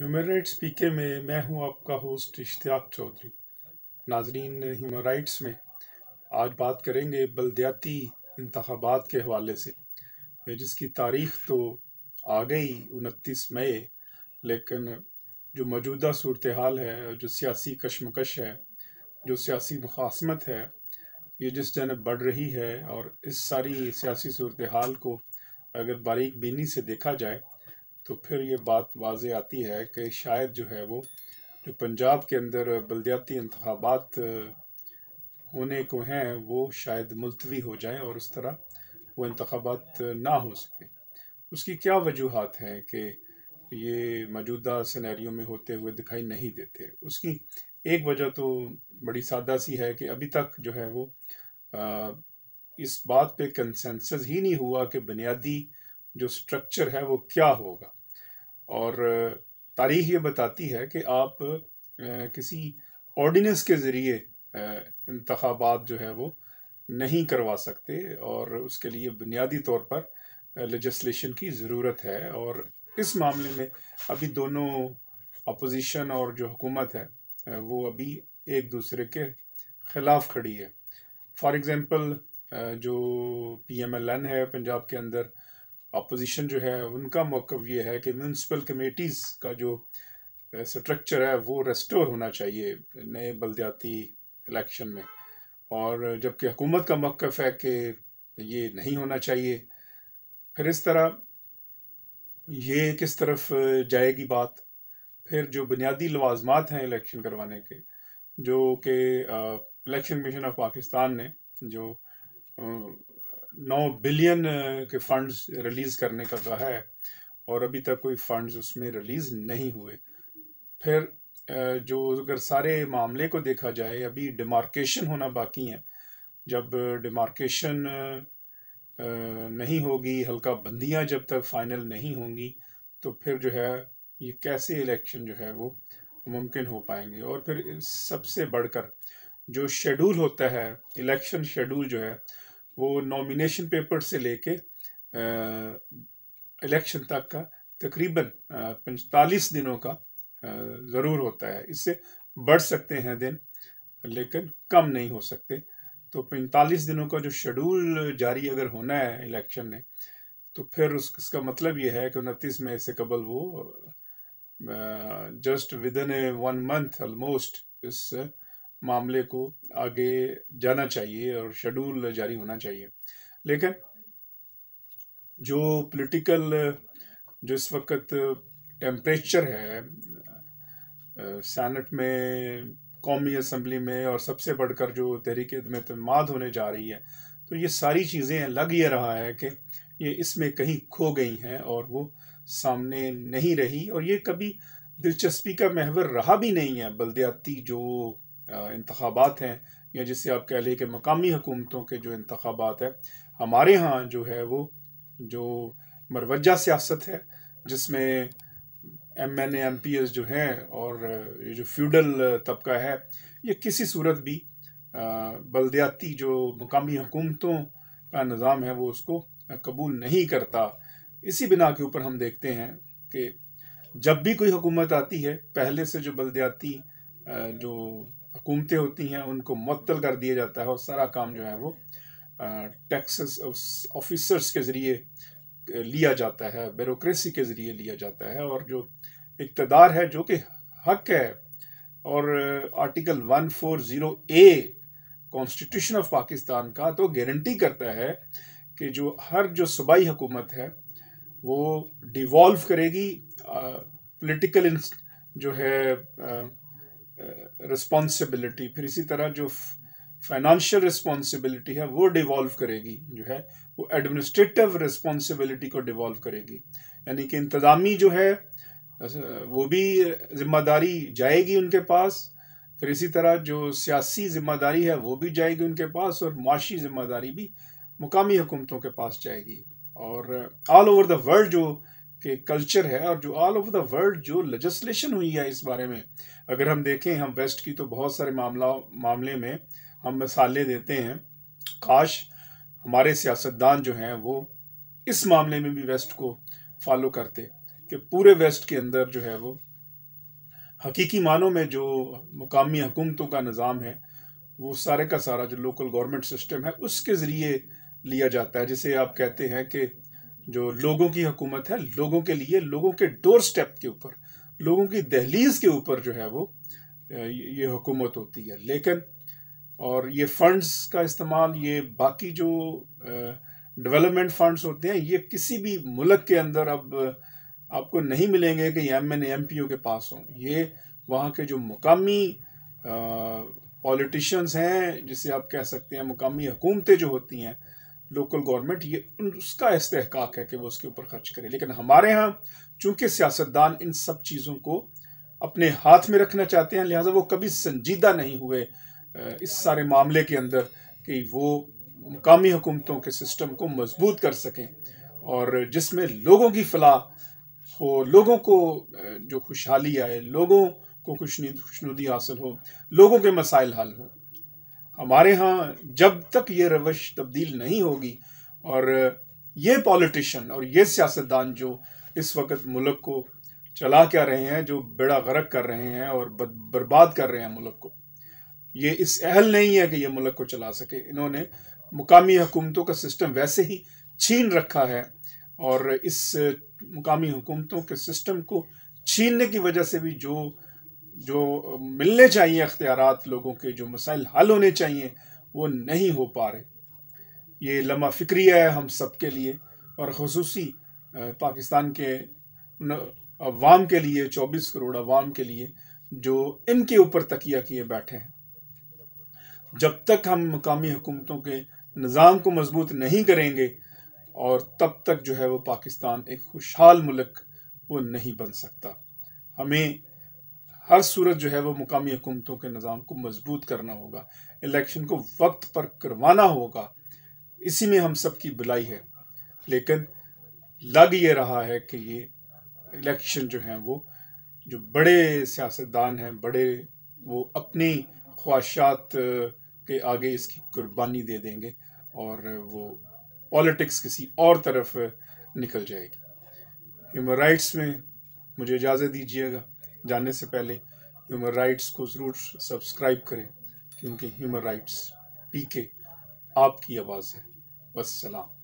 human rights पीके में मैं हूं आपका होस्ट इश्तियाक चौधरी नाजरीन ह्यूमन राइट्स में आज बात करेंगे बलदियाती इंतबात के हवाले से जिसकी तारीख तो आ गई उनतीस मई लेकिन जो मौजूदा सूरत हाल है जो सियासी कशमकश है जो सियासी मुखासमत है ये जिस जनब बढ़ रही है और इस सारी सियासी सूरत हाल को अगर बारीक बीनी से देखा जाए तो फिर ये बात वाज आती है कि शायद जो है वो जो पंजाब के अंदर बलदियाती इंतबात होने को हैं वो शायद मुलतवी हो जाएं और उस तरह वो इंतबात ना हो सके उसकी क्या वजूहत हैं कि ये मौजूदा सिनेरियो में होते हुए दिखाई नहीं देते उसकी एक वजह तो बड़ी सादा सी है कि अभी तक जो है वो आ, इस बात पे कंसेंसस ही नहीं हुआ कि बुनियादी जो स्ट्रक्चर है वो क्या होगा और तारीख ये बताती है कि आप किसी ऑर्डिनेंस के ज़रिए इंतबात जो है वो नहीं करवा सकते और उसके लिए बुनियादी तौर पर लजस्लेशन की ज़रूरत है और इस मामले में अभी दोनों अपोजिशन और जो हुकूमत है वो अभी एक दूसरे के ख़िलाफ़ खड़ी है फॉर एग्ज़ाम्पल जो पी एम एल एन है पंजाब के अंदर अपोजिशन जो है उनका मौक़ ये है कि म्यूनसिपल कमेटीज़ का जो स्ट्रक्चर है वो रेस्टोर होना चाहिए नए बलदियाती इलेक्शन में और जबकि हुकूमत का मौक़ है कि ये नहीं होना चाहिए फिर इस तरह ये किस तरफ जाएगी बात फिर जो बुनियादी लवाजमात हैं इलेक्शन करवाने के जो कि इलेक्शन कमीशन ऑफ पाकिस्तान ने जो नौ बिलियन के फंड्स रिलीज करने का कहा है और अभी तक कोई फंड्स उसमें रिलीज नहीं हुए फिर जो अगर सारे मामले को देखा जाए अभी डिमार्केशन होना बाकी है जब डिमार्केशन नहीं होगी हल्का बंदियाँ जब तक फाइनल नहीं होंगी तो फिर जो है ये कैसे इलेक्शन जो है वो मुमकिन हो पाएंगे और फिर सबसे बढ़कर जो शेड्यूल होता है इलेक्शन शेड्यूल जो है वो नॉमिनेशन पेपर से लेके इलेक्शन तक का तकरीबन पैंतालीस दिनों का ज़रूर होता है इससे बढ़ सकते हैं दिन लेकिन कम नहीं हो सकते तो पैंतालीस दिनों का जो शेड्यूल जारी अगर होना है इलेक्शन में तो फिर उस इसका मतलब ये है कि उनतीस मई से कबल वो just within a one month almost इस मामले को आगे जाना चाहिए और शेड्यूल जारी होना चाहिए लेकिन जो पॉलिटिकल जो इस वक्त टेम्परेचर है सैनट में कौमी असम्बली में और सबसे बढ़कर जो तहरीक में तमाद तो होने जा रही है तो ये सारी चीज़ें लग ये रहा है कि ये इसमें कहीं खो गई हैं और वो सामने नहीं रही और ये कभी दिलचस्पी का महवर रहा भी नहीं है बलदयाती जो इंतबात हैं या जिससे आप कह लें कि मकामी हुकूमतों के जो इंतबात है हमारे यहाँ जो है वो जो मरवजा सियासत है जिसमें M N M P S जो हैं और ये जो फ्यूडल तबका है ये किसी सूरत भी बलदयाती जो मकामी हुकूमतों का निज़ाम है वो उसको कबूल नहीं करता इसी बिना के ऊपर हम देखते हैं कि जब भी कोई हुकूमत आती है पहले से जो बलदयाती जो हुकूमतें होती हैं उनको मअतल कर दिया जाता है और सारा काम जो है वो टैक्सेस ऑफिसर्स के ज़रिए लिया जाता है ब्यूरोसी के ज़रिए लिया जाता है और जो इकतदार है जो कि हक है और article 140 A constitution of Pakistan का तो गारंटी करता है कि जो हर जो सूबाई हुकूमत है वो डिवॉल्व करेगी पॉलिटिकल जो है रिस्पॉन्सिबिलिटी फिर इसी तरह जो फाइनेंशियल रिस्पॉन्सिबिलिटी है वो डिवॉल्व करेगी जो है वो एडमिनिस्ट्रेटिव रिस्पॉन्सिबिलिटी को डिवॉल्व करेगी यानी कि इंतज़ामी जो है वो भी जिम्मेदारी जाएगी उनके पास फिर इसी तरह जो सियासी जिम्मेदारी है वो भी जाएगी उनके पास और माशी जिम्मेदारी भी मुकामी हुकूमतों के पास जाएगी और ऑल ओवर द वर्ल्ड जो के कल्चर है और जो ऑल ओवर द वर्ल्ड जो लेजिस्लेशन हुई है इस बारे में अगर हम देखें हम वेस्ट की तो बहुत सारे मामला मामले में हम मिसालें देते हैं काश हमारे सियासतदान जो हैं वो इस मामले में भी वेस्ट को फॉलो करते कि पूरे वेस्ट के अंदर जो है वो हकीकी मानों में जो मुकामी हुकूमतों का निज़ाम है वो सारे का सारा जो लोकल गवर्नमेंट सिस्टम है उसके ज़रिए लिया जाता है जिसे आप कहते हैं कि जो लोगों की हुकूमत है लोगों के लिए लोगों के डोर स्टेप के ऊपर लोगों की दहलीज के ऊपर जो है वो ये हुकूमत होती है लेकिन और ये फंड्स का इस्तेमाल ये बाकी जो डेवलपमेंट फंड्स होते हैं ये किसी भी मुल्क के अंदर अब आपको नहीं मिलेंगे कि M N M P O के पास हों ये वहाँ के जो मुकामी पॉलिटिशियंस हैं जिसे आप कह सकते हैं मुकामी हुकूमतें जो होती हैं लोकल गवर्नमेंट ये उसका इस्तेहकाक है कि वो उसके ऊपर खर्च करे लेकिन हमारे यहाँ चूंकि सियासतदान इन सब चीज़ों को अपने हाथ में रखना चाहते हैं लिहाजा वो कभी संजीदा नहीं हुए इस सारे मामले के अंदर कि वो मकामी हुकूमतों के सिस्टम को मजबूत कर सकें और जिसमें लोगों की फलाह हो लोगों को जो खुशहाली आए लोगों को खुशनुदी हासिल हो लोगों के मसाइल हल हों हमारे यहाँ जब तक ये रवश तब्दील नहीं होगी और ये पॉलिटिशन और ये सियासतदान जो इस वक्त मुल्क को चला क्या रहे हैं जो बेड़ा गरक कर रहे हैं और बर्बाद कर रहे हैं मुल्क को ये इस अहल नहीं है कि ये मुल्क को चला सके इन्होंने मुकामी हुकूमतों का सिस्टम वैसे ही छीन रखा है और इस मुकामी हुकूमतों के सिस्टम को छीनने की वजह से भी जो जो मिलने चाहिए अख्तियार लोगों के जो मसाइल हल होने चाहिए वो नहीं हो पा रहे ये लम्हा फिक्रिया है हम सब के लिए और खसूसी पाकिस्तान के अवाम के लिए 24 करोड़ अवाम के लिए जो इनके ऊपर तकिया किए बैठे हैं जब तक हम मकामी हुकूमतों के निज़ाम को मजबूत नहीं करेंगे और तब तक जो है वो पाकिस्तान एक खुशहाल मुल्क वो नहीं बन सकता हमें हर सूरत जो है वो मुकामी हुकूमतों के निज़ाम को मजबूत करना होगा इलेक्शन को वक्त पर करवाना होगा इसी में हम सब की भलाई है लेकिन लग ये रहा है कि ये इलेक्शन जो हैं वो जो बड़े सियासतदान हैं बड़े वो अपनी ख्वाहिशात के आगे इसकी कुर्बानी दे देंगे और वो पॉलिटिक्स किसी और तरफ निकल जाएगी ह्यूमन राइट्स में मुझे इजाज़त दीजिएगा जानने से पहले ह्यूमन राइट्स को ज़रूर सब्सक्राइब करें क्योंकि ह्यूमन राइट्स पी के आपकी आवाज़ है बस सलाम